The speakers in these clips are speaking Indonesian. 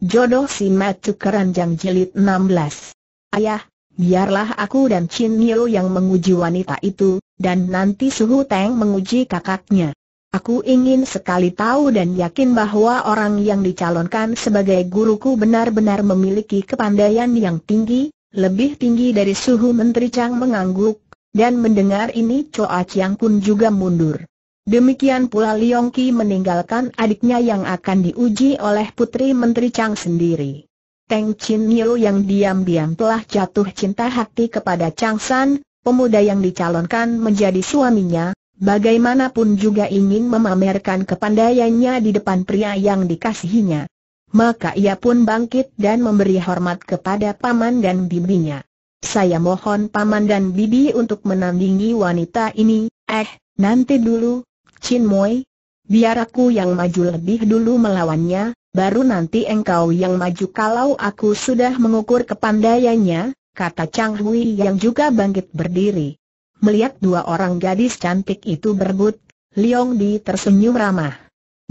Jodoh si Matu Keranjang Jilid 16 Ayah, biarlah aku dan Chin Nio yang menguji wanita itu, dan nanti Suhu Teng menguji kakaknya. Aku ingin sekali tahu dan yakin bahwa orang yang dicalonkan sebagai guruku benar-benar memiliki kepandaian yang tinggi, lebih tinggi dari Suhu Menteri Chang mengangguk, dan mendengar ini Choa Chiang pun juga mundur. Demikian pula Liong Ki meninggalkan adiknya yang akan diuji oleh Putri Menteri Chang sendiri. Teng Chin Nio yang diam-diam telah jatuh cinta hati kepada Chang San, pemuda yang dicalonkan menjadi suaminya, bagaimanapun juga ingin memamerkan kepandaiannya di depan pria yang dikasihinya. Maka ia pun bangkit dan memberi hormat kepada paman dan bibinya. Saya mohon paman dan bibi untuk menandingi wanita ini, eh, nanti dulu, Chin Moy, biar aku yang maju lebih dulu melawannya, baru nanti engkau yang maju kalau aku sudah mengukur kepandaiannya, kata Chang Hui yang juga bangkit berdiri. Melihat dua orang gadis cantik itu berebut, Liong Di tersenyum ramah.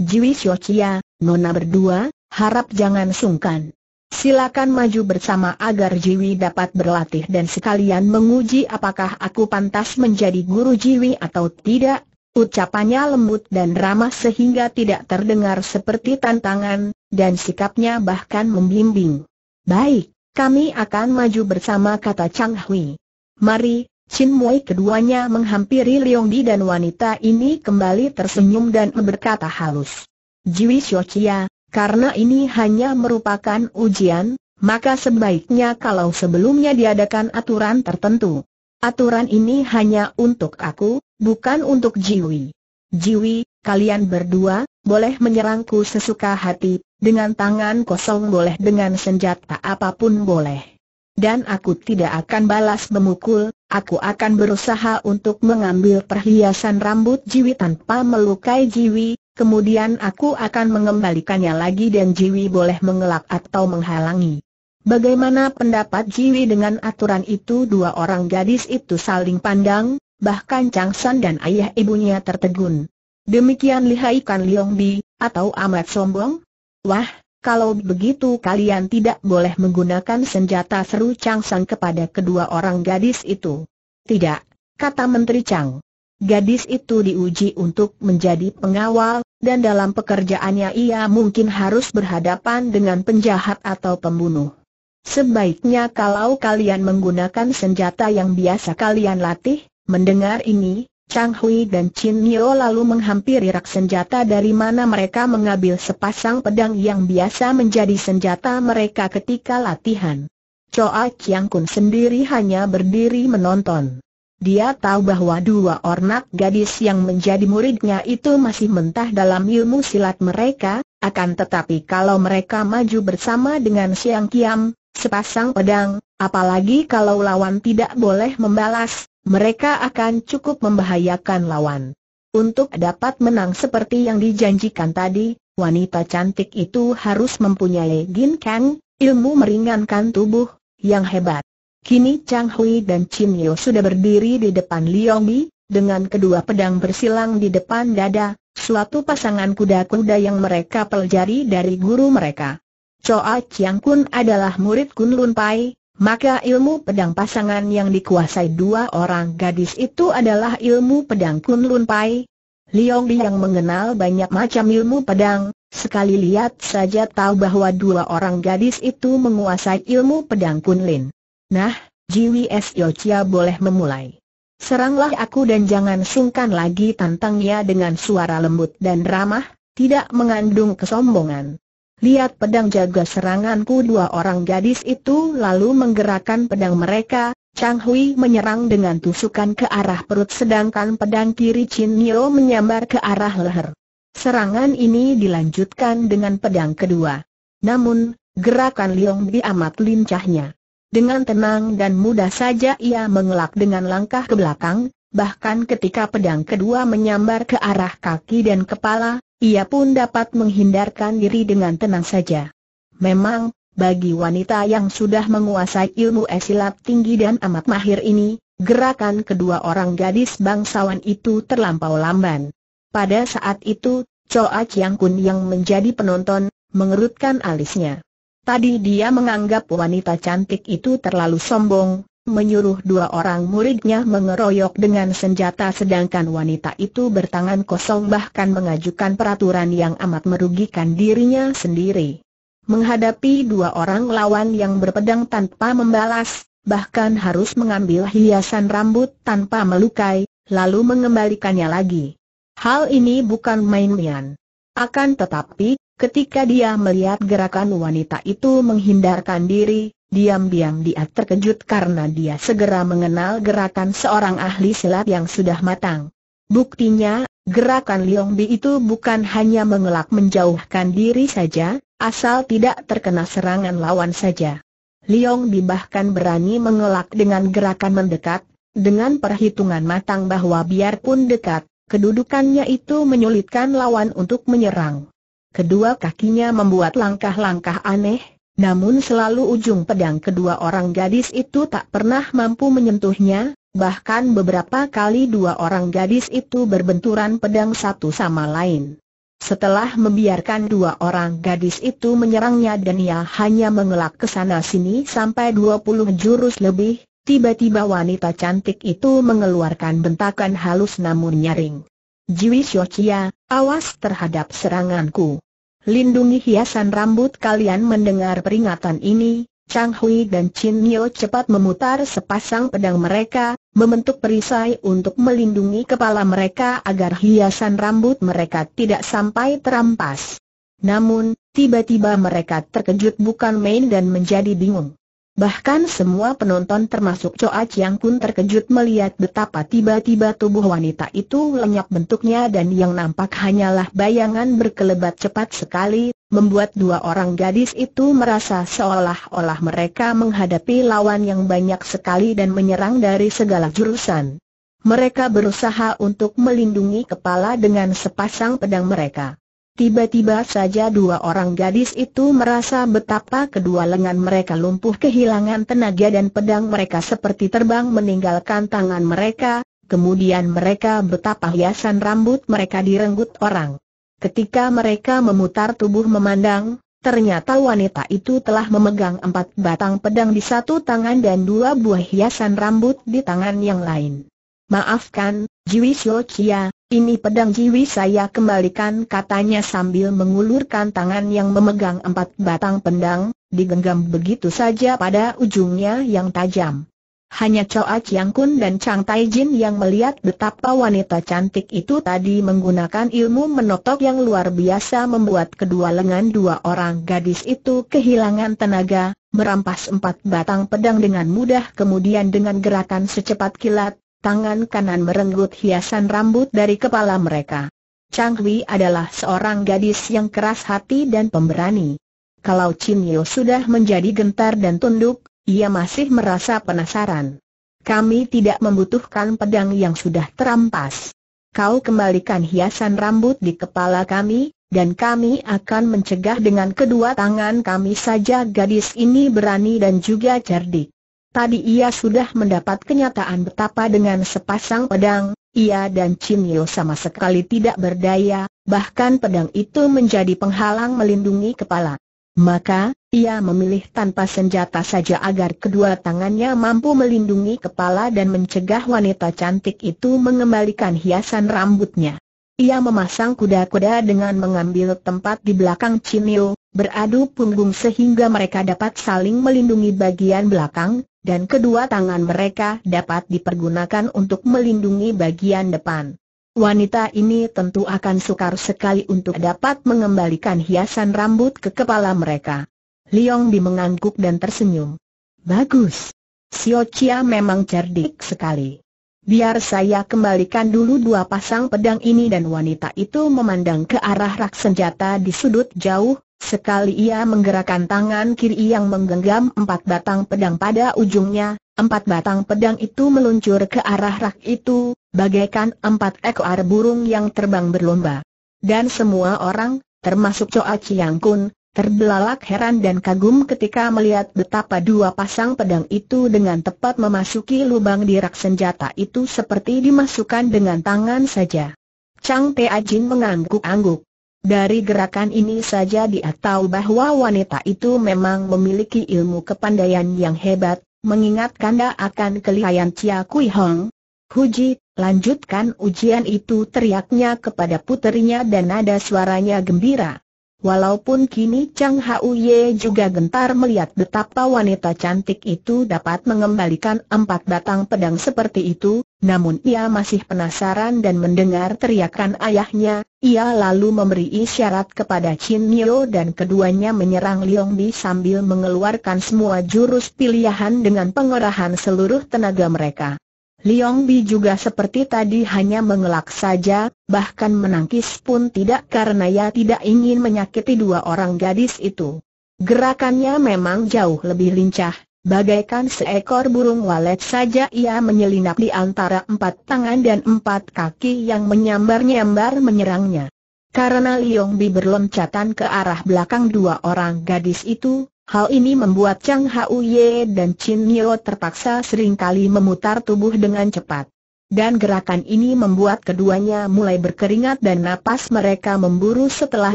Jiwi Xiochia, Nona berdua, harap jangan sungkan. Silakan maju bersama agar Jiwi dapat berlatih dan sekalian menguji apakah aku pantas menjadi guru Jiwi atau tidak. Ucapannya lembut dan ramah sehingga tidak terdengar seperti tantangan, dan sikapnya bahkan membimbing. Baik, kami akan maju bersama kata Chang Hui. Mari, Chin Mui keduanya menghampiri Leong Di dan wanita ini kembali tersenyum dan berkata halus. Jiwi Xiochia, karena ini hanya merupakan ujian, maka sebaiknya kalau sebelumnya diadakan aturan tertentu. Aturan ini hanya untuk aku, bukan untuk Jiwi. Jiwi, kalian berdua, boleh menyerangku sesuka hati, dengan tangan kosong boleh dengan senjata apapun boleh. Dan aku tidak akan balas memukul, aku akan berusaha untuk mengambil perhiasan rambut Jiwi tanpa melukai Jiwi, kemudian aku akan mengembalikannya lagi dan Jiwi boleh mengelak atau menghalangi. Bagaimana pendapat Jiwi dengan aturan itu dua orang gadis itu saling pandang, bahkan Chang San dan ayah ibunya tertegun. Demikian lihai Kan Liong Bi, atau amat sombong? Wah, kalau begitu kalian tidak boleh menggunakan senjata seru Chang San kepada kedua orang gadis itu. Tidak, kata Menteri Chang. Gadis itu diuji untuk menjadi pengawal, dan dalam pekerjaannya ia mungkin harus berhadapan dengan penjahat atau pembunuh. Sebaiknya kalau kalian menggunakan senjata yang biasa kalian latih, Mendengar ini, Chang Hui dan Chin Nio lalu menghampiri rak senjata dari mana mereka mengambil sepasang pedang yang biasa menjadi senjata mereka ketika latihan. Choa Chiang Kun sendiri hanya berdiri menonton. Dia tahu bahwa dua ornak gadis yang menjadi muridnya itu masih mentah dalam ilmu silat mereka, akan tetapi kalau mereka maju bersama dengan Siang Kiam, sepasang pedang, apalagi kalau lawan tidak boleh membalas, mereka akan cukup membahayakan lawan. Untuk dapat menang seperti yang dijanjikan tadi, wanita cantik itu harus mempunyai Gin Kang, ilmu meringankan tubuh, yang hebat. Kini Chang Hui dan Chin Yeo sudah berdiri di depan Liong Bi, dengan kedua pedang bersilang di depan dada, suatu pasangan kuda-kuda yang mereka pelajari dari guru mereka. Choa Chiang Kun adalah murid Kun Lun Pai, maka ilmu pedang pasangan yang dikuasai dua orang gadis itu adalah ilmu pedang Kunlun Pai. Liong yang mengenal banyak macam ilmu pedang, sekali lihat saja tahu bahwa dua orang gadis itu menguasai ilmu pedang Kunlin. Nah, Jiwi Yochia boleh memulai. Seranglah aku dan jangan sungkan lagi tantangnya dengan suara lembut dan ramah, tidak mengandung kesombongan. Lihat pedang jaga seranganku dua orang gadis itu lalu menggerakkan pedang mereka, Chang Hui menyerang dengan tusukan ke arah perut sedangkan pedang kiri Chin Nio menyambar ke arah leher. Serangan ini dilanjutkan dengan pedang kedua. Namun, gerakan Liong Bi amat lincahnya. Dengan tenang dan mudah saja ia mengelak dengan langkah ke belakang, bahkan ketika pedang kedua menyambar ke arah kaki dan kepala, ia pun dapat menghindarkan diri dengan tenang saja. Memang, bagi wanita yang sudah menguasai ilmu esilat tinggi dan amat mahir ini, gerakan kedua orang gadis bangsawan itu terlampau lamban. Pada saat itu, Choa Chiang Kun yang menjadi penonton, mengerutkan alisnya. Tadi dia menganggap wanita cantik itu terlalu sombong, menyuruh dua orang muridnya mengeroyok dengan senjata sedangkan wanita itu bertangan kosong bahkan mengajukan peraturan yang amat merugikan dirinya sendiri. Menghadapi dua orang lawan yang berpedang tanpa membalas, bahkan harus mengambil hiasan rambut tanpa melukai, lalu mengembalikannya lagi. Hal ini bukan main-main. Akan tetapi, ketika dia melihat gerakan wanita itu menghindarkan diri, Diam-diam dia terkejut karena dia segera mengenal gerakan seorang ahli silat yang sudah matang. Buktinya, gerakan Liong Bi itu bukan hanya mengelak menjauhkan diri saja, asal tidak terkena serangan lawan saja. Liong Bi bahkan berani mengelak dengan gerakan mendekat, dengan perhitungan matang bahwa biarpun dekat, kedudukannya itu menyulitkan lawan untuk menyerang. Kedua kakinya membuat langkah-langkah aneh, namun selalu ujung pedang kedua orang gadis itu tak pernah mampu menyentuhnya, bahkan beberapa kali dua orang gadis itu berbenturan pedang satu sama lain. Setelah membiarkan dua orang gadis itu menyerangnya dan ia hanya mengelak ke sana sini sampai 20 jurus lebih, tiba-tiba wanita cantik itu mengeluarkan bentakan halus namun nyaring. Jiwi Xiaoqia, awas terhadap seranganku. Lindungi hiasan rambut kalian mendengar peringatan ini, Chang Hui dan Chin Nyo cepat memutar sepasang pedang mereka, membentuk perisai untuk melindungi kepala mereka agar hiasan rambut mereka tidak sampai terampas. Namun, tiba-tiba mereka terkejut bukan main dan menjadi bingung. Bahkan semua penonton termasuk Choa Chiang pun terkejut melihat betapa tiba-tiba tubuh wanita itu lenyap bentuknya dan yang nampak hanyalah bayangan berkelebat cepat sekali, membuat dua orang gadis itu merasa seolah-olah mereka menghadapi lawan yang banyak sekali dan menyerang dari segala jurusan. Mereka berusaha untuk melindungi kepala dengan sepasang pedang mereka. Tiba-tiba saja dua orang gadis itu merasa betapa kedua lengan mereka lumpuh kehilangan tenaga dan pedang mereka seperti terbang meninggalkan tangan mereka, kemudian mereka betapa hiasan rambut mereka direnggut orang. Ketika mereka memutar tubuh memandang, ternyata wanita itu telah memegang empat batang pedang di satu tangan dan dua buah hiasan rambut di tangan yang lain. Maafkan, Jiwi Chia, ini pedang jiwi saya kembalikan katanya sambil mengulurkan tangan yang memegang empat batang pedang, digenggam begitu saja pada ujungnya yang tajam. Hanya Choa Chiang Kun dan Chang Tai Jin yang melihat betapa wanita cantik itu tadi menggunakan ilmu menotok yang luar biasa membuat kedua lengan dua orang gadis itu kehilangan tenaga, merampas empat batang pedang dengan mudah kemudian dengan gerakan secepat kilat, tangan kanan merenggut hiasan rambut dari kepala mereka. Chang Hui adalah seorang gadis yang keras hati dan pemberani. Kalau Chin Yeo sudah menjadi gentar dan tunduk, ia masih merasa penasaran. Kami tidak membutuhkan pedang yang sudah terampas. Kau kembalikan hiasan rambut di kepala kami, dan kami akan mencegah dengan kedua tangan kami saja gadis ini berani dan juga cerdik. Tadi ia sudah mendapat kenyataan betapa dengan sepasang pedang, ia dan Chin Yo sama sekali tidak berdaya, bahkan pedang itu menjadi penghalang melindungi kepala. Maka, ia memilih tanpa senjata saja agar kedua tangannya mampu melindungi kepala dan mencegah wanita cantik itu mengembalikan hiasan rambutnya. Ia memasang kuda-kuda dengan mengambil tempat di belakang Chin Yo, beradu punggung sehingga mereka dapat saling melindungi bagian belakang, dan kedua tangan mereka dapat dipergunakan untuk melindungi bagian depan. Wanita ini tentu akan sukar sekali untuk dapat mengembalikan hiasan rambut ke kepala mereka. Liong Bi mengangguk dan tersenyum. Bagus. Sio Chia memang cerdik sekali. Biar saya kembalikan dulu dua pasang pedang ini dan wanita itu memandang ke arah rak senjata di sudut jauh, Sekali ia menggerakkan tangan kiri yang menggenggam empat batang pedang pada ujungnya, empat batang pedang itu meluncur ke arah rak itu, bagaikan empat ekor burung yang terbang berlomba. Dan semua orang, termasuk Choa Chiang Kun, terbelalak heran dan kagum ketika melihat betapa dua pasang pedang itu dengan tepat memasuki lubang di rak senjata itu seperti dimasukkan dengan tangan saja. Chang Te Ajin mengangguk-angguk. Dari gerakan ini saja dia tahu bahwa wanita itu memang memiliki ilmu kepandaian yang hebat, mengingat kanda akan kelihayan Chia Kui Hong. Huji, lanjutkan ujian itu teriaknya kepada puterinya dan nada suaranya gembira. Walaupun kini Chang Hauye juga gentar melihat betapa wanita cantik itu dapat mengembalikan empat batang pedang seperti itu, namun ia masih penasaran dan mendengar teriakan ayahnya, ia lalu memberi isyarat kepada Chin Nio dan keduanya menyerang Liang Bi sambil mengeluarkan semua jurus pilihan dengan pengerahan seluruh tenaga mereka. Liong Bi juga seperti tadi hanya mengelak saja, bahkan menangkis pun tidak karena ia tidak ingin menyakiti dua orang gadis itu. Gerakannya memang jauh lebih lincah, bagaikan seekor burung walet saja ia menyelinap di antara empat tangan dan empat kaki yang menyambar-nyambar menyerangnya. Karena Liong Bi berloncatan ke arah belakang dua orang gadis itu, Hal ini membuat Chang Hauye dan Chin Nyo terpaksa seringkali memutar tubuh dengan cepat. Dan gerakan ini membuat keduanya mulai berkeringat dan napas mereka memburu setelah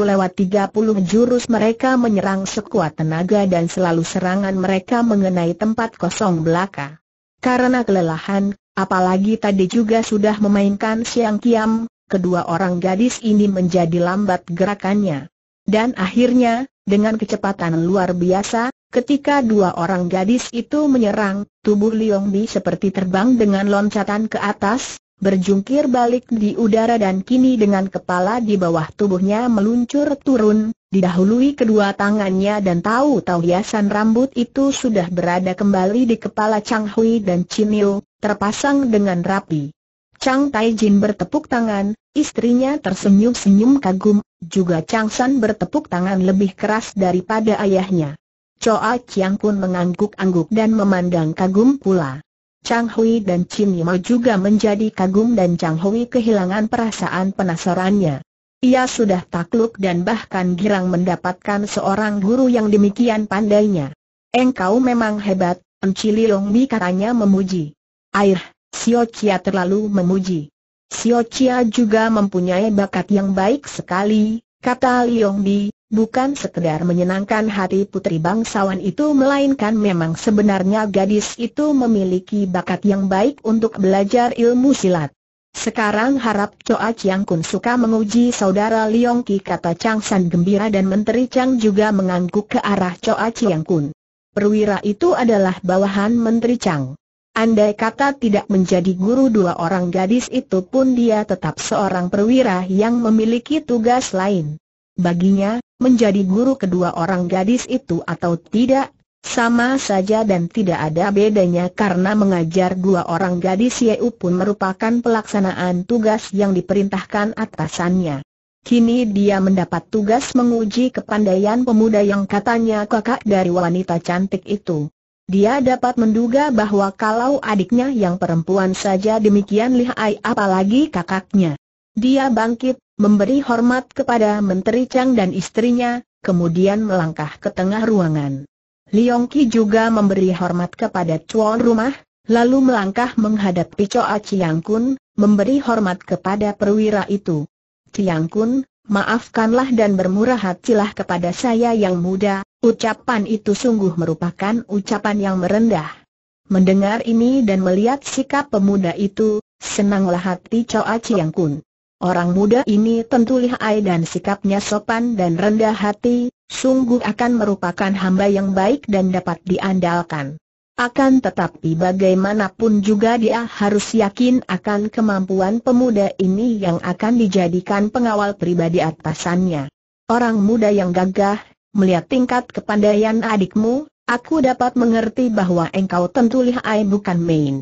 lewat 30 jurus mereka menyerang sekuat tenaga dan selalu serangan mereka mengenai tempat kosong belaka. Karena kelelahan, apalagi tadi juga sudah memainkan siang kiam, kedua orang gadis ini menjadi lambat gerakannya. Dan akhirnya, dengan kecepatan luar biasa, ketika dua orang gadis itu menyerang, tubuh Liong Bi seperti terbang dengan loncatan ke atas, berjungkir balik di udara dan kini dengan kepala di bawah tubuhnya meluncur turun, didahului kedua tangannya dan tahu-tahu hiasan rambut itu sudah berada kembali di kepala Chang Hui dan Chin terpasang dengan rapi. Chang Taijin bertepuk tangan, istrinya tersenyum-senyum kagum, juga Chang San bertepuk tangan lebih keras daripada ayahnya. Choa Chiang pun mengangguk-angguk dan memandang kagum pula. Chang Hui dan Chin Yima juga menjadi kagum dan Chang Hui kehilangan perasaan penasarannya. Ia sudah takluk dan bahkan girang mendapatkan seorang guru yang demikian pandainya. Engkau memang hebat, Enci Liong Mi katanya memuji. Air, Sio Chia terlalu memuji. Sio Chia juga mempunyai bakat yang baik sekali, kata Liong Bi, bukan sekedar menyenangkan hati putri bangsawan itu melainkan memang sebenarnya gadis itu memiliki bakat yang baik untuk belajar ilmu silat. Sekarang harap Choa Chiang Kun suka menguji saudara Liong Ki kata Chang San gembira dan Menteri Chang juga mengangguk ke arah Choa Chiang Kun. Perwira itu adalah bawahan Menteri Chang. Andai kata tidak menjadi guru dua orang gadis itu pun dia tetap seorang perwira yang memiliki tugas lain. Baginya, menjadi guru kedua orang gadis itu atau tidak, sama saja dan tidak ada bedanya karena mengajar dua orang gadis Yeu pun merupakan pelaksanaan tugas yang diperintahkan atasannya. Kini dia mendapat tugas menguji kepandaian pemuda yang katanya kakak dari wanita cantik itu. Dia dapat menduga bahwa kalau adiknya yang perempuan saja demikian lihai apalagi kakaknya. Dia bangkit, memberi hormat kepada Menteri Chang dan istrinya, kemudian melangkah ke tengah ruangan. Liong Ki juga memberi hormat kepada Chuan rumah, lalu melangkah menghadapi Choa Chiang Kun, memberi hormat kepada perwira itu. Chiang Kun, maafkanlah dan bermurah hatilah kepada saya yang muda, Ucapan itu sungguh merupakan ucapan yang merendah. Mendengar ini dan melihat sikap pemuda itu, senanglah hati Choa Chiang Kun. Orang muda ini tentu lihai dan sikapnya sopan dan rendah hati, sungguh akan merupakan hamba yang baik dan dapat diandalkan. Akan tetapi bagaimanapun juga dia harus yakin akan kemampuan pemuda ini yang akan dijadikan pengawal pribadi atasannya. Orang muda yang gagah, Melihat tingkat kepandaian adikmu, aku dapat mengerti bahwa engkau tentu lihai bukan main.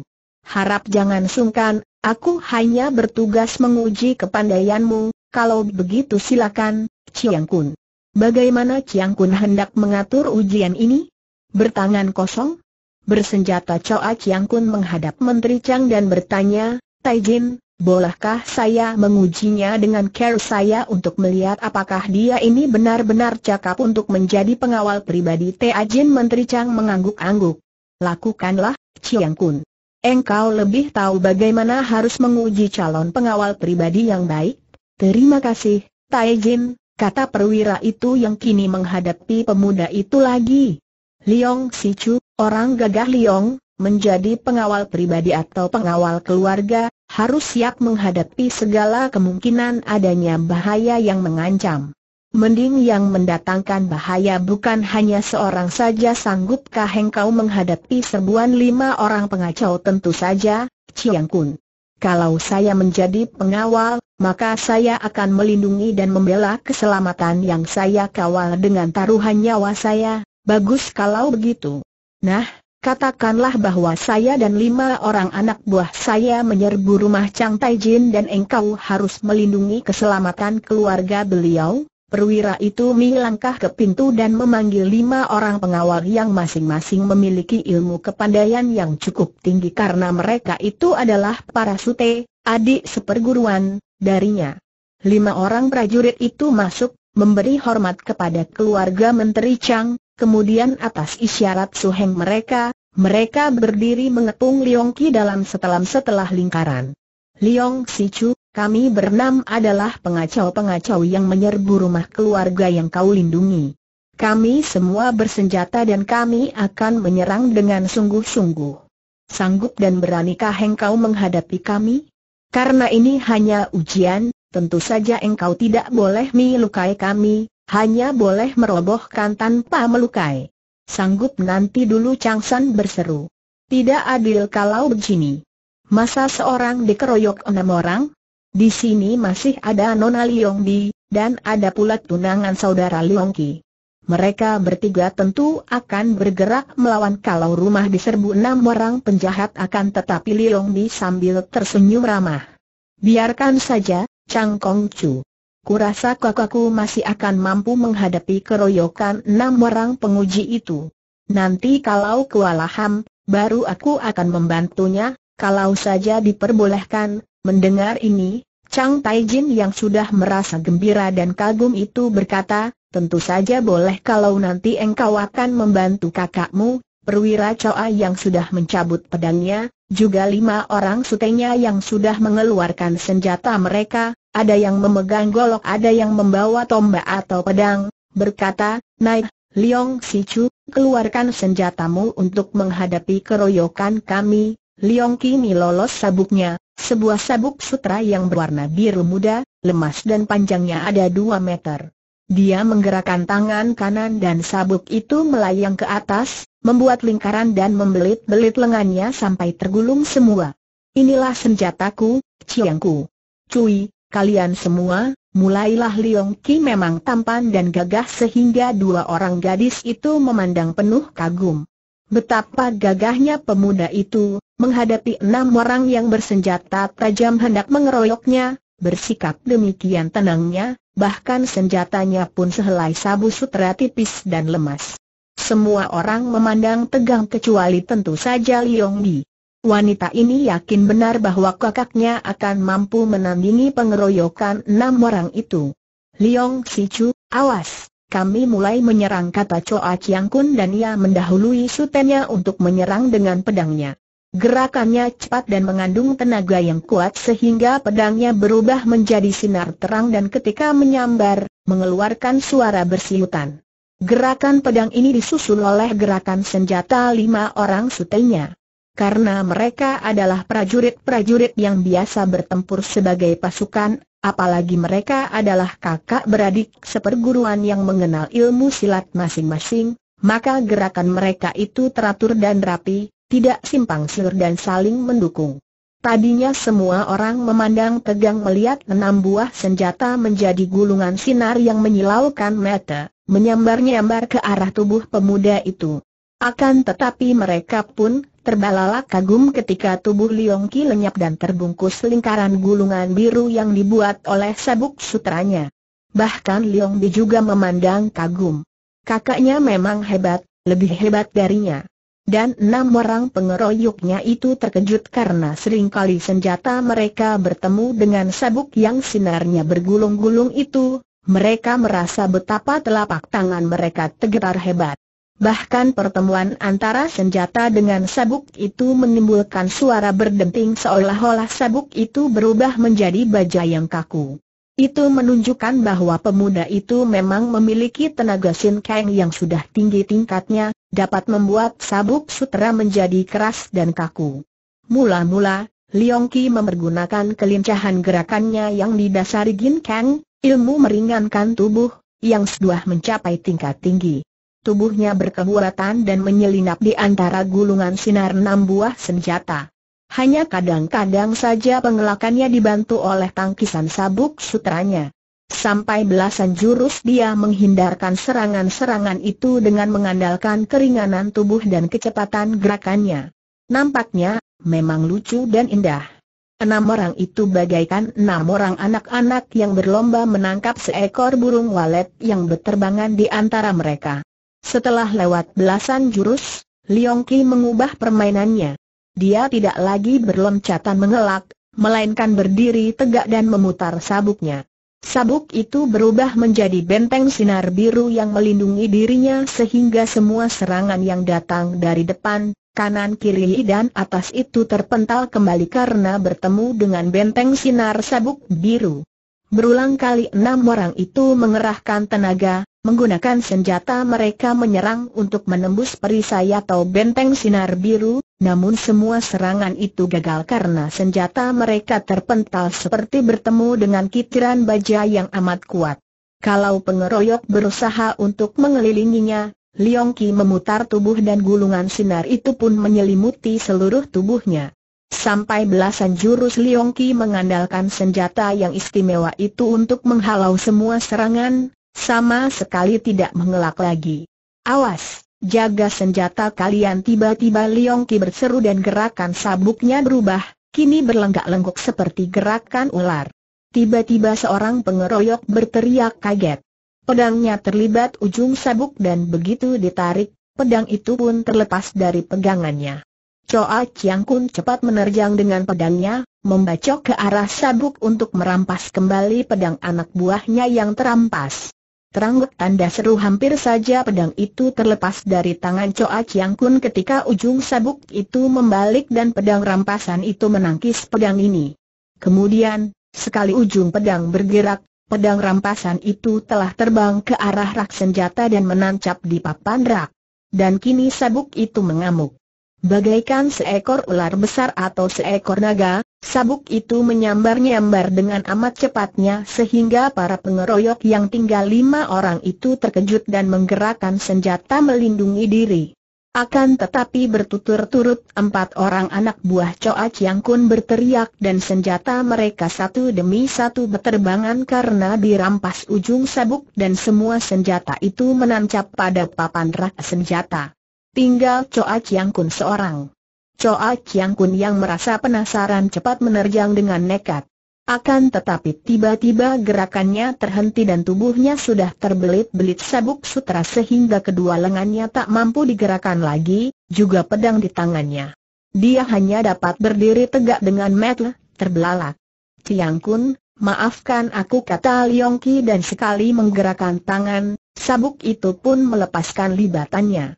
Harap jangan sungkan, aku hanya bertugas menguji kepandaianmu, kalau begitu silakan, Chiang Kun. Bagaimana Chiang Kun hendak mengatur ujian ini? Bertangan kosong? Bersenjata Choa Chiang Kun menghadap Menteri Chang dan bertanya, Tai Jin. Bolehkah saya mengujinya dengan care saya untuk melihat apakah dia ini benar-benar cakap untuk menjadi pengawal pribadi Tia Ajin Menteri Chang mengangguk-angguk. Lakukanlah, Chiang Kun. Engkau lebih tahu bagaimana harus menguji calon pengawal pribadi yang baik? Terima kasih, Tai Jin, kata perwira itu yang kini menghadapi pemuda itu lagi. Liong Sichu, orang gagah Liong, menjadi pengawal pribadi atau pengawal keluarga, harus siap menghadapi segala kemungkinan adanya bahaya yang mengancam. Mending yang mendatangkan bahaya bukan hanya seorang saja sanggupkah engkau menghadapi serbuan lima orang pengacau tentu saja, Chiang Kun. Kalau saya menjadi pengawal, maka saya akan melindungi dan membela keselamatan yang saya kawal dengan taruhan nyawa saya, bagus kalau begitu. Nah, Katakanlah bahwa saya dan lima orang anak buah saya menyerbu rumah Chang Tai Jin dan engkau harus melindungi keselamatan keluarga beliau. Perwira itu melangkah ke pintu dan memanggil lima orang pengawal yang masing-masing memiliki ilmu kepandaian yang cukup tinggi karena mereka itu adalah para sute, adik seperguruan, darinya. Lima orang prajurit itu masuk, memberi hormat kepada keluarga Menteri Chang, Kemudian atas isyarat suheng mereka, mereka berdiri mengepung Liong Ki dalam setelah setelah lingkaran. Liong Si Chu, kami bernam adalah pengacau-pengacau yang menyerbu rumah keluarga yang kau lindungi. Kami semua bersenjata dan kami akan menyerang dengan sungguh-sungguh. Sanggup dan beranikah engkau menghadapi kami? Karena ini hanya ujian, tentu saja engkau tidak boleh melukai kami, hanya boleh merobohkan tanpa melukai. Sanggup nanti dulu Chang San berseru. Tidak adil kalau begini. Masa seorang dikeroyok enam orang? Di sini masih ada Nona Liong Di, dan ada pula tunangan saudara Liong Ki. Mereka bertiga tentu akan bergerak melawan kalau rumah diserbu enam orang penjahat akan tetapi Liong Di sambil tersenyum ramah. Biarkan saja, Chang Kong Chu kurasa kakakku masih akan mampu menghadapi keroyokan enam orang penguji itu. Nanti kalau kewalahan, baru aku akan membantunya, kalau saja diperbolehkan, mendengar ini, Chang Taijin yang sudah merasa gembira dan kagum itu berkata, tentu saja boleh kalau nanti engkau akan membantu kakakmu, perwira Choa yang sudah mencabut pedangnya, juga lima orang sutenya yang sudah mengeluarkan senjata mereka, ada yang memegang golok ada yang membawa tombak atau pedang, berkata, naik, Liong Chu, keluarkan senjatamu untuk menghadapi keroyokan kami, Liong kini lolos sabuknya, sebuah sabuk sutra yang berwarna biru muda, lemas dan panjangnya ada 2 meter. Dia menggerakkan tangan kanan dan sabuk itu melayang ke atas, membuat lingkaran dan membelit-belit lengannya sampai tergulung semua. Inilah senjataku, Ciangku. Cui, kalian semua, mulailah Liong Ki memang tampan dan gagah sehingga dua orang gadis itu memandang penuh kagum. Betapa gagahnya pemuda itu, menghadapi enam orang yang bersenjata tajam hendak mengeroyoknya, bersikap demikian tenangnya, bahkan senjatanya pun sehelai sabu sutra tipis dan lemas. Semua orang memandang tegang kecuali tentu saja Liong Ki. Wanita ini yakin benar bahwa kakaknya akan mampu menandingi pengeroyokan enam orang itu. Liong Sichu, awas! Kami mulai menyerang kata Choa Chiang Kun dan ia mendahului sutenya untuk menyerang dengan pedangnya. Gerakannya cepat dan mengandung tenaga yang kuat sehingga pedangnya berubah menjadi sinar terang dan ketika menyambar, mengeluarkan suara bersiutan. Gerakan pedang ini disusul oleh gerakan senjata lima orang sutenya karena mereka adalah prajurit-prajurit yang biasa bertempur sebagai pasukan, apalagi mereka adalah kakak beradik seperguruan yang mengenal ilmu silat masing-masing, maka gerakan mereka itu teratur dan rapi, tidak simpang siur dan saling mendukung. Tadinya semua orang memandang tegang melihat enam buah senjata menjadi gulungan sinar yang menyilaukan mata, menyambar-nyambar ke arah tubuh pemuda itu. Akan tetapi mereka pun Terbalalak kagum ketika tubuh Liong Ki lenyap dan terbungkus lingkaran gulungan biru yang dibuat oleh sabuk sutranya. Bahkan Liong Bi juga memandang kagum. Kakaknya memang hebat, lebih hebat darinya. Dan enam orang pengeroyoknya itu terkejut karena seringkali senjata mereka bertemu dengan sabuk yang sinarnya bergulung-gulung itu, mereka merasa betapa telapak tangan mereka tegar hebat. Bahkan pertemuan antara senjata dengan sabuk itu menimbulkan suara berdenting seolah-olah sabuk itu berubah menjadi baja yang kaku. Itu menunjukkan bahwa pemuda itu memang memiliki tenaga Kang yang sudah tinggi tingkatnya, dapat membuat sabuk sutra menjadi keras dan kaku. Mula-mula, Liong Qi mempergunakan kelincahan gerakannya yang didasari gin Kang, ilmu meringankan tubuh, yang sudah mencapai tingkat tinggi. Tubuhnya berkehuratan dan menyelinap di antara gulungan sinar enam buah senjata. Hanya kadang-kadang saja pengelakannya dibantu oleh tangkisan sabuk sutranya. Sampai belasan jurus dia menghindarkan serangan-serangan itu dengan mengandalkan keringanan tubuh dan kecepatan gerakannya. Nampaknya, memang lucu dan indah. Enam orang itu bagaikan enam orang anak-anak yang berlomba menangkap seekor burung walet yang berterbangan di antara mereka. Setelah lewat belasan jurus, Liong Ki mengubah permainannya. Dia tidak lagi berloncatan mengelak, melainkan berdiri tegak dan memutar sabuknya. Sabuk itu berubah menjadi benteng sinar biru yang melindungi dirinya sehingga semua serangan yang datang dari depan, kanan, kiri dan atas itu terpental kembali karena bertemu dengan benteng sinar sabuk biru. Berulang kali enam orang itu mengerahkan tenaga, Menggunakan senjata mereka menyerang untuk menembus perisai atau benteng sinar biru, namun semua serangan itu gagal karena senjata mereka terpental seperti bertemu dengan kitiran baja yang amat kuat. Kalau pengeroyok berusaha untuk mengelilinginya, Liong Ki memutar tubuh dan gulungan sinar itu pun menyelimuti seluruh tubuhnya. Sampai belasan jurus Liong Ki mengandalkan senjata yang istimewa itu untuk menghalau semua serangan, sama sekali tidak mengelak lagi. Awas, jaga senjata kalian tiba-tiba Liong Ki berseru dan gerakan sabuknya berubah, kini berlenggak lengkuk seperti gerakan ular. Tiba-tiba seorang pengeroyok berteriak kaget. Pedangnya terlibat ujung sabuk dan begitu ditarik, pedang itu pun terlepas dari pegangannya. Choa Chiang Kun cepat menerjang dengan pedangnya, membacok ke arah sabuk untuk merampas kembali pedang anak buahnya yang terampas. Terangguk tanda seru hampir saja pedang itu terlepas dari tangan Choa Chiang Kun ketika ujung sabuk itu membalik dan pedang rampasan itu menangkis pedang ini. Kemudian, sekali ujung pedang bergerak, pedang rampasan itu telah terbang ke arah rak senjata dan menancap di papan rak. Dan kini sabuk itu mengamuk. Bagaikan seekor ular besar atau seekor naga, Sabuk itu menyambar-nyambar dengan amat cepatnya sehingga para pengeroyok yang tinggal lima orang itu terkejut dan menggerakkan senjata melindungi diri. Akan tetapi bertutur-turut empat orang anak buah Choa Chiang Kun berteriak dan senjata mereka satu demi satu berterbangan karena dirampas ujung sabuk dan semua senjata itu menancap pada papan rak senjata. Tinggal Choa Chiang Kun seorang. Choa Chiang Kun yang merasa penasaran cepat menerjang dengan nekat. Akan tetapi tiba-tiba gerakannya terhenti dan tubuhnya sudah terbelit-belit sabuk sutra sehingga kedua lengannya tak mampu digerakkan lagi, juga pedang di tangannya. Dia hanya dapat berdiri tegak dengan metel, terbelalak. Chiang Kun, maafkan aku kata Liong Ki dan sekali menggerakkan tangan, sabuk itu pun melepaskan libatannya.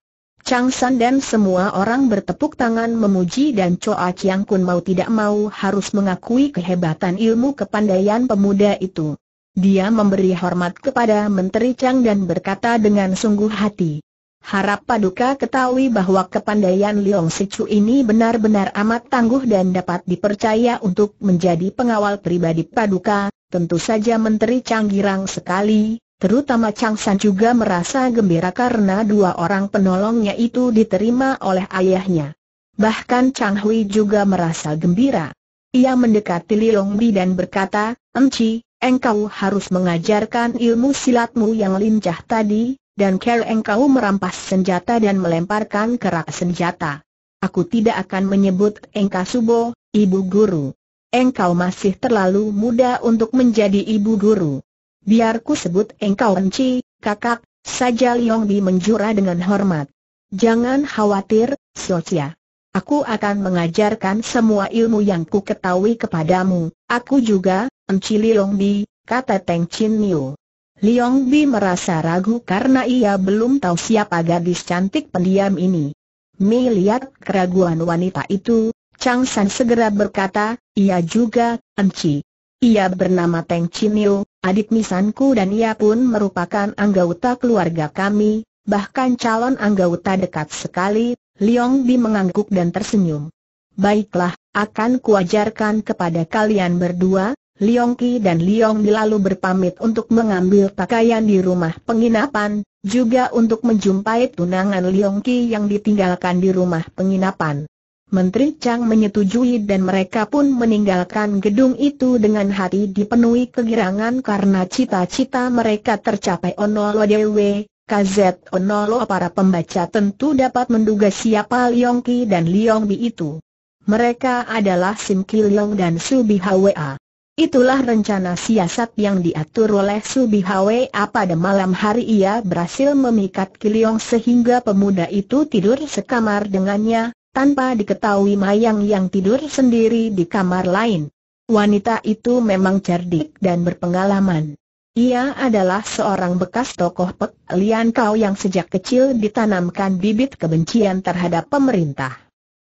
Chang San dan semua orang bertepuk tangan memuji dan Choa Chiang Kun mau tidak mau harus mengakui kehebatan ilmu kepandaian pemuda itu. Dia memberi hormat kepada Menteri Chang dan berkata dengan sungguh hati. Harap Paduka ketahui bahwa kepandaian Liong Sichu ini benar-benar amat tangguh dan dapat dipercaya untuk menjadi pengawal pribadi Paduka, tentu saja Menteri Chang girang sekali, Terutama Chang San juga merasa gembira karena dua orang penolongnya itu diterima oleh ayahnya. Bahkan Chang Hui juga merasa gembira. Ia mendekati Li Bi dan berkata, Enci, engkau harus mengajarkan ilmu silatmu yang lincah tadi, dan care engkau merampas senjata dan melemparkan kerak senjata. Aku tidak akan menyebut engkau subo, ibu guru. Engkau masih terlalu muda untuk menjadi ibu guru. Biar ku sebut engkau enci, kakak, saja Liong Bi menjura dengan hormat. Jangan khawatir, Socia. Aku akan mengajarkan semua ilmu yang ku ketahui kepadamu. Aku juga, enci Liong Bi, kata Teng Chin Niu. Liong Bi merasa ragu karena ia belum tahu siapa gadis cantik pendiam ini. Mi lihat keraguan wanita itu, Chang San segera berkata, ia juga, Enci. Ia bernama Teng Chiniu, adik misanku dan ia pun merupakan anggota keluarga kami, bahkan calon anggota dekat sekali, Liong Bi mengangguk dan tersenyum. Baiklah, akan kuajarkan kepada kalian berdua, Liong Ki dan Liong Bi lalu berpamit untuk mengambil pakaian di rumah penginapan, juga untuk menjumpai tunangan Liong Ki yang ditinggalkan di rumah penginapan. Menteri Chang menyetujui dan mereka pun meninggalkan gedung itu dengan hati dipenuhi kegirangan karena cita-cita mereka tercapai Onolo Dewe, KZ Onolo para pembaca tentu dapat menduga siapa Liong Ki dan Liong Bi itu. Mereka adalah Sim Ki Liong dan Subi Hwa. Itulah rencana siasat yang diatur oleh Subi Hwa pada malam hari ia berhasil memikat Ki Liong sehingga pemuda itu tidur sekamar dengannya, tanpa diketahui Mayang yang tidur sendiri di kamar lain. Wanita itu memang cerdik dan berpengalaman. Ia adalah seorang bekas tokoh Pek Lian Kau yang sejak kecil ditanamkan bibit kebencian terhadap pemerintah.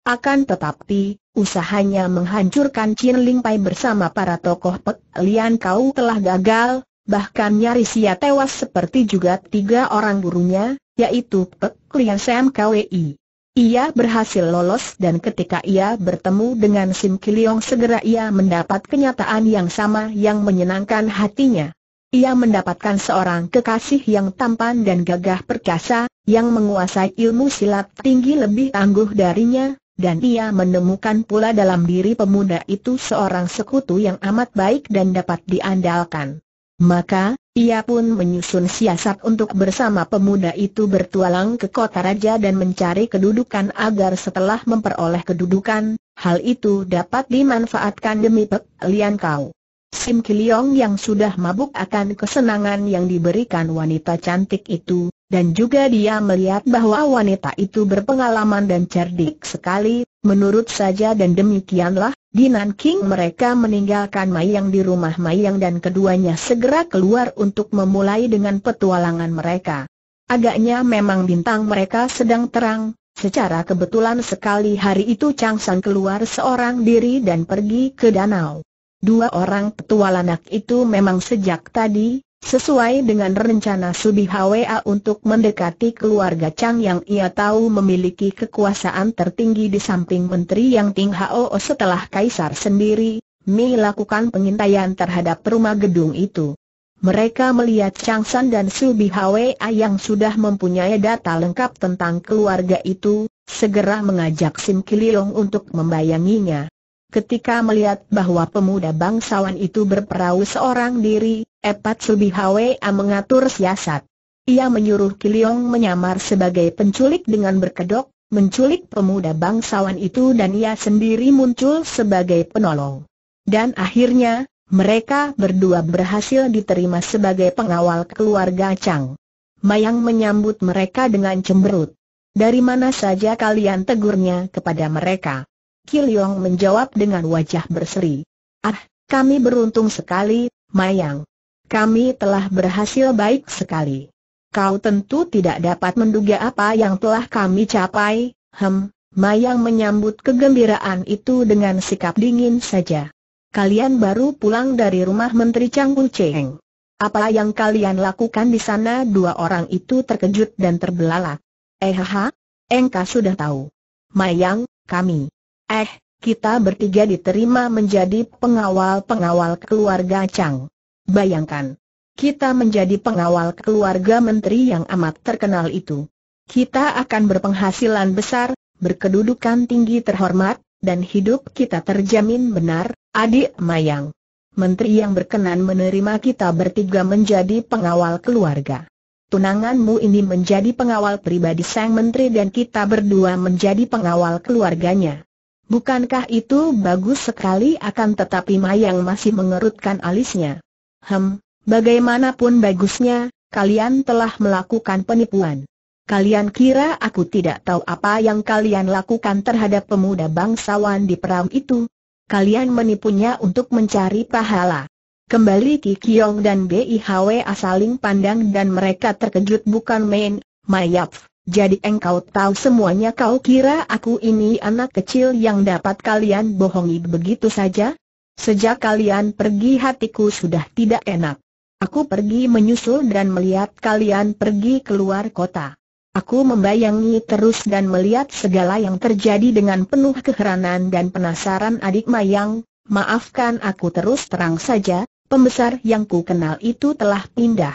Akan tetapi, usahanya menghancurkan Chin Ling Pai bersama para tokoh Pek Lian Kau telah gagal, bahkan nyaris ia tewas seperti juga tiga orang gurunya, yaitu Pek Lian Sam Kwi, ia berhasil lolos dan ketika ia bertemu dengan Sim Kiliong segera ia mendapat kenyataan yang sama yang menyenangkan hatinya. Ia mendapatkan seorang kekasih yang tampan dan gagah perkasa, yang menguasai ilmu silat tinggi lebih tangguh darinya, dan ia menemukan pula dalam diri pemuda itu seorang sekutu yang amat baik dan dapat diandalkan. Maka, ia pun menyusun siasat untuk bersama pemuda itu bertualang ke kota raja dan mencari kedudukan agar setelah memperoleh kedudukan, hal itu dapat dimanfaatkan demi Pek Lian Kau. Sim Kiliong yang sudah mabuk akan kesenangan yang diberikan wanita cantik itu, dan juga dia melihat bahwa wanita itu berpengalaman dan cerdik sekali, menurut saja dan demikianlah, di Nanking mereka meninggalkan Mayang di rumah Mayang dan keduanya segera keluar untuk memulai dengan petualangan mereka. Agaknya memang bintang mereka sedang terang, secara kebetulan sekali hari itu Chang San keluar seorang diri dan pergi ke danau. Dua orang petualang itu memang sejak tadi, Sesuai dengan rencana Hwa untuk mendekati keluarga Chang yang ia tahu memiliki kekuasaan tertinggi di samping Menteri Yang Ting Hao setelah Kaisar sendiri, Mi lakukan pengintaian terhadap rumah gedung itu. Mereka melihat Chang San dan Hwa yang sudah mempunyai data lengkap tentang keluarga itu, segera mengajak Sim Kiliong untuk membayanginya. Ketika melihat bahwa pemuda bangsawan itu berperahu seorang diri, Epat Subi Hwa mengatur siasat. Ia menyuruh Kiliong menyamar sebagai penculik dengan berkedok, menculik pemuda bangsawan itu dan ia sendiri muncul sebagai penolong. Dan akhirnya, mereka berdua berhasil diterima sebagai pengawal keluarga Chang. Mayang menyambut mereka dengan cemberut. Dari mana saja kalian tegurnya kepada mereka? Kiliong menjawab dengan wajah berseri. Ah, kami beruntung sekali, Mayang. Kami telah berhasil baik sekali. Kau tentu tidak dapat menduga apa yang telah kami capai, hem, Mayang menyambut kegembiraan itu dengan sikap dingin saja. Kalian baru pulang dari rumah Menteri Changpu Cheng. Apa yang kalian lakukan di sana dua orang itu terkejut dan terbelalak. Eh ha, engkau sudah tahu. Mayang, kami. Eh, kita bertiga diterima menjadi pengawal-pengawal keluarga Chang. Bayangkan, kita menjadi pengawal keluarga menteri yang amat terkenal itu. Kita akan berpenghasilan besar, berkedudukan tinggi terhormat, dan hidup kita terjamin benar, adik Mayang. Menteri yang berkenan menerima kita bertiga menjadi pengawal keluarga. Tunanganmu ini menjadi pengawal pribadi sang menteri dan kita berdua menjadi pengawal keluarganya. Bukankah itu bagus sekali akan tetapi Mayang masih mengerutkan alisnya. Hem, bagaimanapun bagusnya, kalian telah melakukan penipuan. Kalian kira aku tidak tahu apa yang kalian lakukan terhadap pemuda bangsawan di perang itu? Kalian menipunya untuk mencari pahala. Kembali Ki Kiong dan BIHW saling pandang dan mereka terkejut bukan main, Mayap. Jadi engkau tahu semuanya kau kira aku ini anak kecil yang dapat kalian bohongi begitu saja? Sejak kalian pergi hatiku sudah tidak enak. Aku pergi menyusul dan melihat kalian pergi keluar kota. Aku membayangi terus dan melihat segala yang terjadi dengan penuh keheranan dan penasaran adik Mayang, maafkan aku terus terang saja, pembesar yang ku kenal itu telah pindah.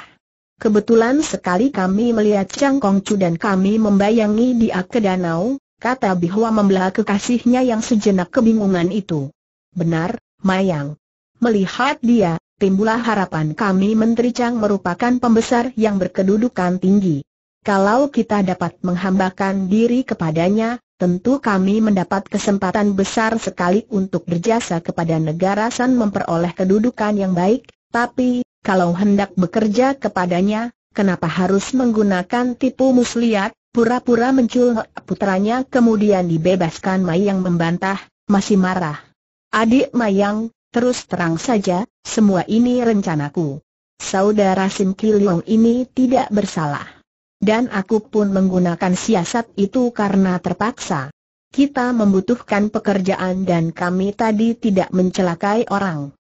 Kebetulan sekali kami melihat Chang Kong Chu dan kami membayangi dia ke danau, kata Bihua membelah kekasihnya yang sejenak kebingungan itu. Benar, Mayang. Melihat dia, timbulah harapan kami Menteri Chang merupakan pembesar yang berkedudukan tinggi. Kalau kita dapat menghambakan diri kepadanya, tentu kami mendapat kesempatan besar sekali untuk berjasa kepada negara San memperoleh kedudukan yang baik, tapi, kalau hendak bekerja kepadanya, kenapa harus menggunakan tipu muslihat, pura-pura mencul putranya kemudian dibebaskan Mayang membantah, masih marah. Adik Mayang, terus terang saja, semua ini rencanaku. Saudara Sim Kiliong ini tidak bersalah. Dan aku pun menggunakan siasat itu karena terpaksa. Kita membutuhkan pekerjaan dan kami tadi tidak mencelakai orang.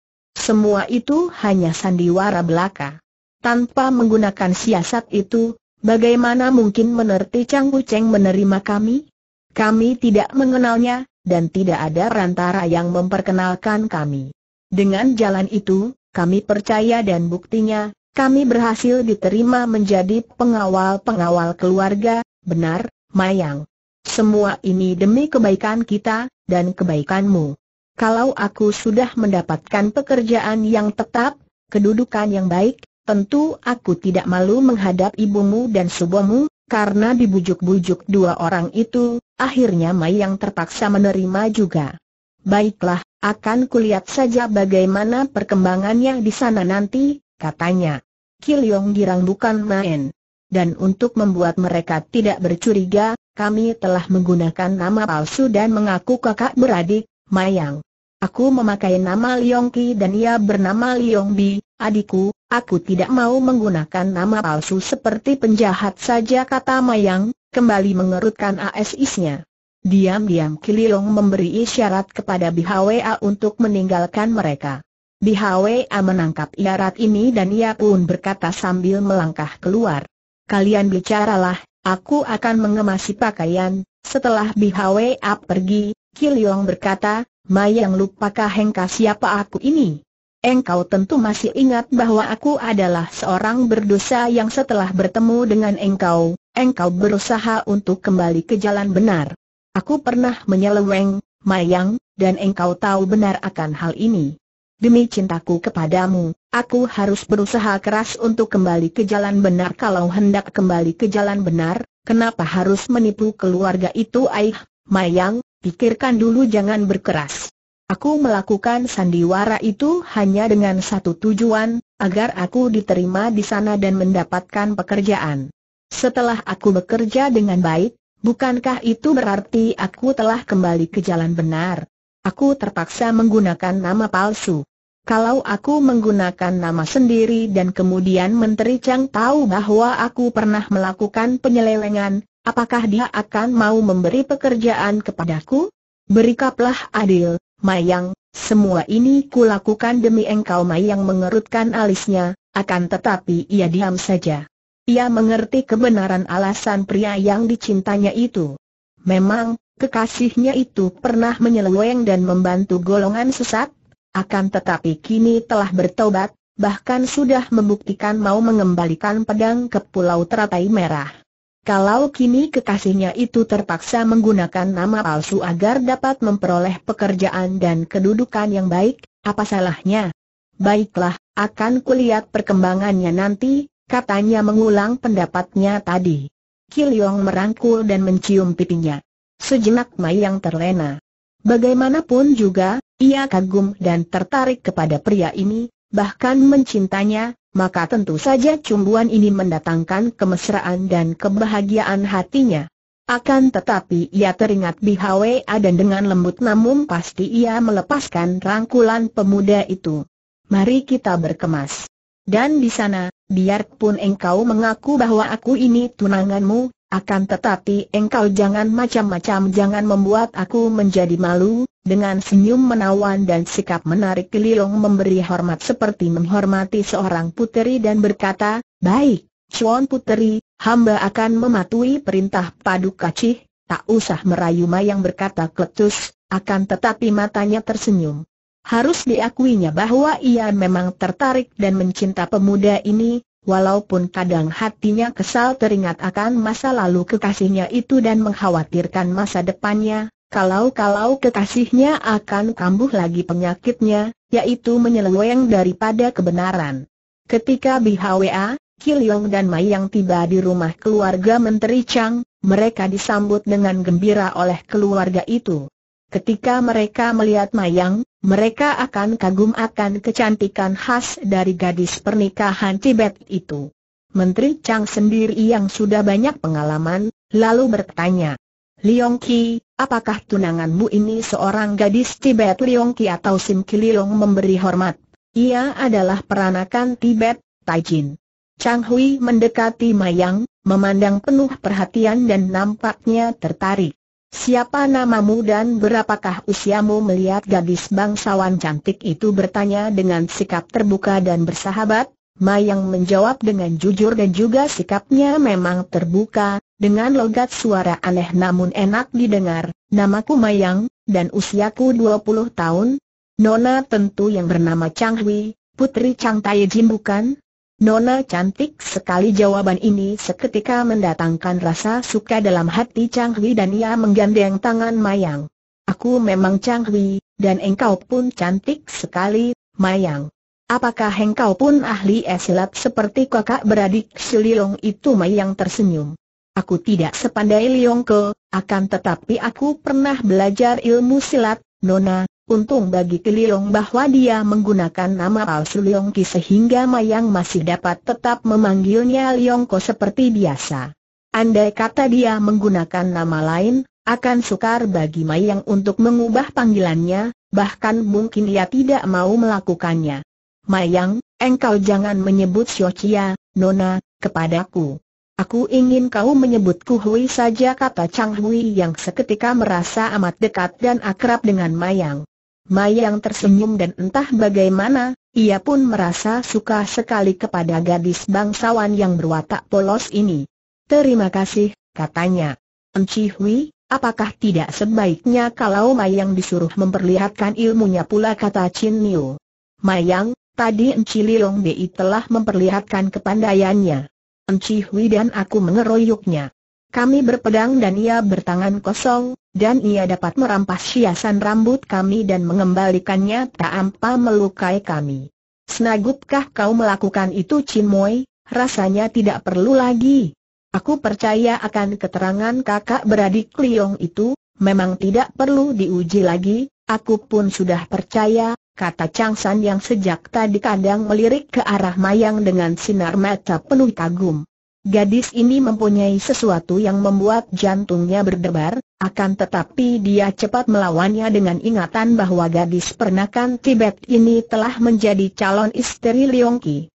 Semua itu hanya sandiwara belaka. Tanpa menggunakan siasat itu, bagaimana mungkin menerti Chang Wu menerima kami? Kami tidak mengenalnya, dan tidak ada rantara yang memperkenalkan kami. Dengan jalan itu, kami percaya dan buktinya, kami berhasil diterima menjadi pengawal-pengawal keluarga, benar, Mayang. Semua ini demi kebaikan kita, dan kebaikanmu kalau aku sudah mendapatkan pekerjaan yang tetap, kedudukan yang baik, tentu aku tidak malu menghadap ibumu dan subomu, karena dibujuk-bujuk dua orang itu, akhirnya Mai yang terpaksa menerima juga. Baiklah, akan kulihat saja bagaimana perkembangannya di sana nanti, katanya. Kilyong girang bukan main. Dan untuk membuat mereka tidak bercuriga, kami telah menggunakan nama palsu dan mengaku kakak beradik, Mayang. Aku memakai nama Liong Ki dan ia bernama Liong Bi, adikku, aku tidak mau menggunakan nama palsu seperti penjahat saja kata Mayang, kembali mengerutkan ASIS-nya. Diam-diam Kililong memberi isyarat kepada BHWA untuk meninggalkan mereka. BHWA menangkap isyarat ini dan ia pun berkata sambil melangkah keluar. Kalian bicaralah, aku akan mengemasi pakaian. Setelah BHWA pergi, Kiliong berkata, Mayang lupakah engkau siapa aku ini? Engkau tentu masih ingat bahwa aku adalah seorang berdosa yang setelah bertemu dengan engkau, engkau berusaha untuk kembali ke jalan benar. Aku pernah menyeleweng, Mayang, dan engkau tahu benar akan hal ini. Demi cintaku kepadamu, aku harus berusaha keras untuk kembali ke jalan benar kalau hendak kembali ke jalan benar, kenapa harus menipu keluarga itu ayah, Mayang, Pikirkan dulu jangan berkeras. Aku melakukan sandiwara itu hanya dengan satu tujuan, agar aku diterima di sana dan mendapatkan pekerjaan. Setelah aku bekerja dengan baik, bukankah itu berarti aku telah kembali ke jalan benar? Aku terpaksa menggunakan nama palsu. Kalau aku menggunakan nama sendiri dan kemudian Menteri Chang tahu bahwa aku pernah melakukan penyelewengan, Apakah dia akan mau memberi pekerjaan kepadaku? Berikaplah adil, Mayang, semua ini kulakukan demi engkau Mayang mengerutkan alisnya, akan tetapi ia diam saja. Ia mengerti kebenaran alasan pria yang dicintanya itu. Memang, kekasihnya itu pernah menyeleweng dan membantu golongan sesat, akan tetapi kini telah bertobat, bahkan sudah membuktikan mau mengembalikan pedang ke Pulau Teratai Merah. Kalau kini kekasihnya itu terpaksa menggunakan nama palsu agar dapat memperoleh pekerjaan dan kedudukan yang baik, apa salahnya? Baiklah, akan kulihat perkembangannya nanti, katanya mengulang pendapatnya tadi. Kiliong merangkul dan mencium pipinya. Sejenak Mai yang terlena. Bagaimanapun juga, ia kagum dan tertarik kepada pria ini, bahkan mencintanya, maka tentu saja cumbuan ini mendatangkan kemesraan dan kebahagiaan hatinya. Akan tetapi ia teringat Bihawe dan dengan lembut namun pasti ia melepaskan rangkulan pemuda itu. Mari kita berkemas. Dan di sana, biarpun engkau mengaku bahwa aku ini tunanganmu, akan tetapi engkau jangan macam-macam jangan membuat aku menjadi malu, dengan senyum menawan dan sikap menarik Kiliong memberi hormat seperti menghormati seorang puteri dan berkata, Baik, Chuan Puteri, hamba akan mematuhi perintah Paduka Cih, tak usah merayu Mayang berkata kletus, akan tetapi matanya tersenyum. Harus diakuinya bahwa ia memang tertarik dan mencinta pemuda ini, Walaupun kadang hatinya kesal teringat akan masa lalu kekasihnya itu dan mengkhawatirkan masa depannya, kalau-kalau kekasihnya akan kambuh lagi penyakitnya, yaitu menyeleweng daripada kebenaran. Ketika BHWA, Kiliong dan Mai yang tiba di rumah keluarga Menteri Chang, mereka disambut dengan gembira oleh keluarga itu. Ketika mereka melihat Mayang, mereka akan kagum akan kecantikan khas dari gadis pernikahan Tibet itu. Menteri Chang sendiri yang sudah banyak pengalaman, lalu bertanya, Liong Ki, apakah tunanganmu ini seorang gadis Tibet Liong Ki atau Sim Liong memberi hormat? Ia adalah peranakan Tibet, Taijin. Chang Hui mendekati Mayang, memandang penuh perhatian dan nampaknya tertarik. Siapa namamu dan berapakah usiamu melihat gadis bangsawan cantik itu bertanya dengan sikap terbuka dan bersahabat, Mayang menjawab dengan jujur dan juga sikapnya memang terbuka, dengan logat suara aneh namun enak didengar, namaku Mayang, dan usiaku 20 tahun. Nona tentu yang bernama Chang Hui, putri Chang Tai Jin bukan? Nona cantik sekali jawaban ini seketika mendatangkan rasa suka dalam hati Chang Hui dan ia menggandeng tangan Mayang. Aku memang Chang Hui, dan engkau pun cantik sekali, Mayang. Apakah engkau pun ahli esilat seperti kakak beradik si itu Mayang tersenyum. Aku tidak sepandai Liong akan tetapi aku pernah belajar ilmu silat, Nona, Untung bagi Keliong bahwa dia menggunakan nama palsu Liong sehingga Mayang masih dapat tetap memanggilnya Liong seperti biasa. Andai kata dia menggunakan nama lain, akan sukar bagi Mayang untuk mengubah panggilannya, bahkan mungkin ia tidak mau melakukannya. Mayang, engkau jangan menyebut Xiaochia, Nona, kepadaku. Aku ingin kau menyebutku Hui saja kata Chang Hui yang seketika merasa amat dekat dan akrab dengan Mayang. Mayang tersenyum dan entah bagaimana, ia pun merasa suka sekali kepada gadis bangsawan yang berwatak polos ini. Terima kasih, katanya. Enci Hui, apakah tidak sebaiknya kalau Mayang disuruh memperlihatkan ilmunya pula kata Chin Niu. Mayang, tadi Enci Lilong Bi telah memperlihatkan kepandaiannya. Enci Hui dan aku mengeroyoknya. Kami berpedang dan ia bertangan kosong, dan ia dapat merampas hiasan rambut kami dan mengembalikannya tak apa melukai kami. Senagupkah kau melakukan itu Cimoy? Rasanya tidak perlu lagi. Aku percaya akan keterangan kakak beradik Liong itu, memang tidak perlu diuji lagi, aku pun sudah percaya, kata Chang San yang sejak tadi kadang melirik ke arah Mayang dengan sinar mata penuh kagum. Gadis ini mempunyai sesuatu yang membuat jantungnya berdebar, akan tetapi dia cepat melawannya dengan ingatan bahwa gadis pernakan Tibet ini telah menjadi calon istri Leongki.